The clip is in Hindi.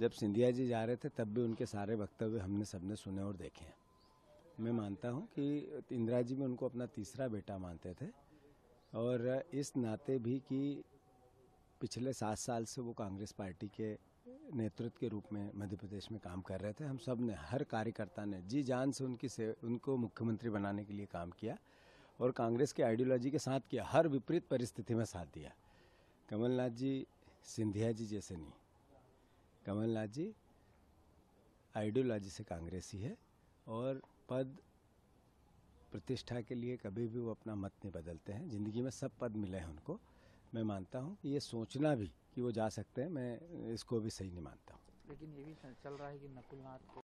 जब सिंधिया जी जा रहे थे तब भी उनके सारे वक्तव्य हमने सबने सुने और देखे हैं मैं मानता हूँ कि इंदिरा जी भी उनको अपना तीसरा बेटा मानते थे और इस नाते भी कि पिछले सात साल से वो कांग्रेस पार्टी के नेतृत्व के रूप में मध्य प्रदेश में काम कर रहे थे हम सब ने हर कार्यकर्ता ने जी जान से उनकी से उनको मुख्यमंत्री बनाने के लिए काम किया और कांग्रेस के आइडियोलॉजी के साथ किया हर विपरीत परिस्थिति में साथ दिया कमलनाथ जी सिंधिया जी जैसे नहीं कमलनाथ जी आइडियोलॉजी से कांग्रेसी है और पद प्रतिष्ठा के लिए कभी भी वो अपना मत नहीं बदलते हैं ज़िंदगी में सब पद मिले हैं उनको मैं मानता हूँ ये सोचना भी कि वो जा सकते हैं मैं इसको भी सही नहीं मानता हूँ लेकिन ये भी चल रहा है कि नकुलनाथ को